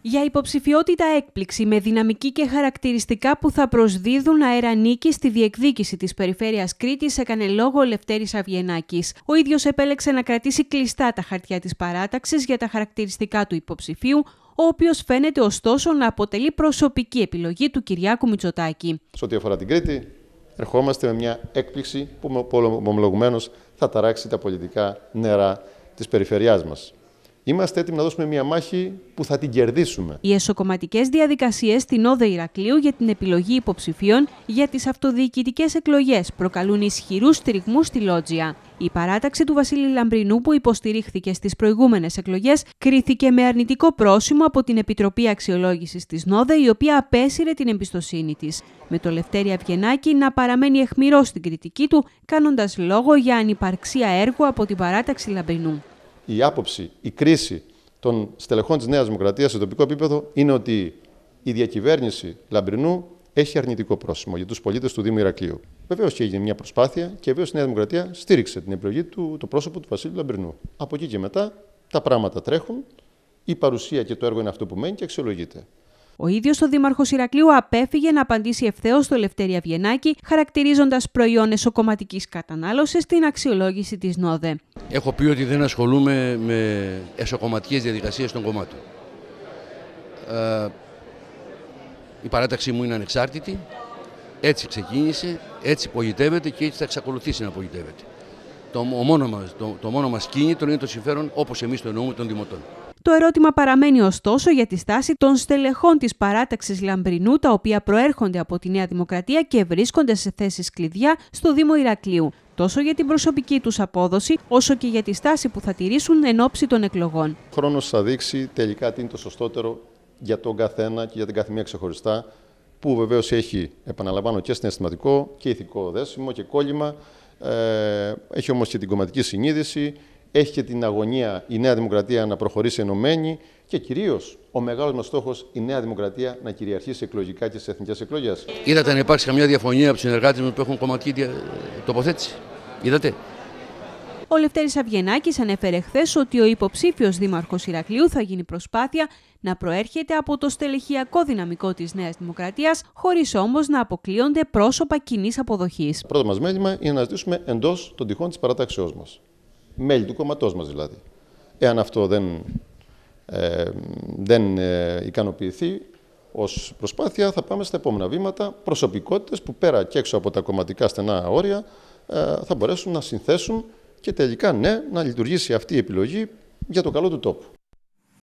Για υποψηφιότητα έκπληξη με δυναμική και χαρακτηριστικά που θα προσδίδουν αέρα νίκη στη διεκδίκηση της Περιφέρειας Κρήτης, έκανε λόγο ο Λευτέρης Αυγενάκης. Ο ίδιος επέλεξε να κρατήσει κλειστά τα χαρτιά της παράταξης για τα χαρακτηριστικά του υποψηφίου, ο οποίος φαίνεται ωστόσο να αποτελεί προσωπική επιλογή του Κυριάκου Μητσοτάκη. Σε ό,τι αφορά την Κρήτη, ερχόμαστε με μια έκπληξη που ομολογουμένως θα ταράξει τα πολιτικά νερά της περιφερειάς μας. Είμαστε έτοιμοι να δώσουμε μια μάχη που θα την κερδίσουμε. Οι εσωκομματικές διαδικασίες στην ΟΔΕ Ηρακλείου για την επιλογή υποψηφίων για τις αυτοδιοικητικές εκλογές προκαλούν ισχυρούς στηριγμού στη Λότζια. Η παράταξη του Βασίλη Λαμπρινού που υποστηρίχθηκε στις προηγούμενες εκλογές, κρίθηκε με αρνητικό πρόσημο από την Επιτροπή αξιολόγησης της ΝΟΔΕ η οποία απέσυρε την εμπιστοσύνη της. Με το Λευτέρη Βιενάκη να παραμένει αιχμηρό στην κριτική του κάνοντας λόγο για ανυπαρξία έργου από την παράταξη Λαμπρινού η άποψη, η κρίση των στελεχών της Νέας Δημοκρατίας σε τοπικό επίπεδο είναι ότι η διακυβέρνηση Λαμπρινού έχει αρνητικό πρόσημο για τους πολίτες του Δήμου Ηρακλείου. Βεβαίως και έγινε μια προσπάθεια και βεβαίως η Νέα Δημοκρατία στήριξε την επιλογή του, το πρόσωπο του Βασίλη Λαμπρινού. Από εκεί και μετά τα πράγματα τρέχουν, η παρουσία και το έργο είναι αυτό που μένει και αξιολογείται. Ο ίδιος ο Δήμαρχος Ηρακλείου απέφυγε να απαντήσει ευθέως στο Ελευθέρη Αβγενάκη, χαρακτηρίζοντα προϊόν εσωκομματική κατανάλωση στην αξιολόγηση της ΝΟΔΕ έχω πει ότι δεν ασχολούμαι με εσωκομματικές διαδικασίες των κομμάτων. Ε, η παράταξή μου είναι ανεξάρτητη, έτσι ξεκίνησε, έτσι πολιτεύεται και έτσι θα εξακολουθήσει να πολιτεύεται. Το, μόνος μας, το, το κίνητρο είναι το συμφέρον όπως εμείς το εννοούμε των δημοτών. Το ερώτημα παραμένει ωστόσο για τη στάση των στελεχών της παράταξης Λαμπρινού, τα οποία προέρχονται από τη Νέα Δημοκρατία και βρίσκονται σε θέσεις κλειδιά στο Δήμο Ηρακλείου τόσο για την προσωπική τους απόδοση, όσο και για τη στάση που θα τηρήσουν εν ώψη των εκλογών. Ο χρόνος θα δείξει τελικά τι είναι το σωστότερο για τον καθένα και για την καθημερινή ξεχωριστά, που βεβαίως έχει, επαναλαμβάνω, και συναισθηματικό και ηθικό δέσιμο και κόλλημα, ε, έχει όμως και την κομματική συνείδηση, έχει και την αγωνία η Νέα Δημοκρατία να προχωρήσει ενωμένη και κυρίως ο μεγάλος μας στόχος η Νέα Δημοκρατία να κυριαρχήσει εκλογικά και στις εθνικές εκλογές. Είδατε αν υπάρξει καμιά διαφωνία από τους συνεργάτες μου που έχουν κομματική τοποθέτηση. Είδατε. Ο Λευτέρης Αυγενάκης ανέφερε χθες ότι ο υποψήφιος δήμαρχος Ηρακλείου θα γίνει προσπάθεια να προέρχεται από το στελεχειακό δυναμικό της Νέας Δημοκρατίας, χωρίς όμως να αποκλείονται πρόσωπα κοινής αποδοχής. Πρώτο μας μέλημα είναι να ζητήσουμε εντός των τυχών της παρατάξεώς μας. Μέλη του κομματός μας δηλαδή. Εάν αυτό δεν, ε, δεν ε, ικανοποιηθεί, Ως προσπάθεια θα πάμε στα επόμενα βήματα Προσωπικότητες που πέρα και έξω από τα κομματικά στενά όρια ε, θα μπορέσουν να συνθέσουν και τελικά ναι, να λειτουργήσει αυτή η επιλογή για το καλό του τόπου.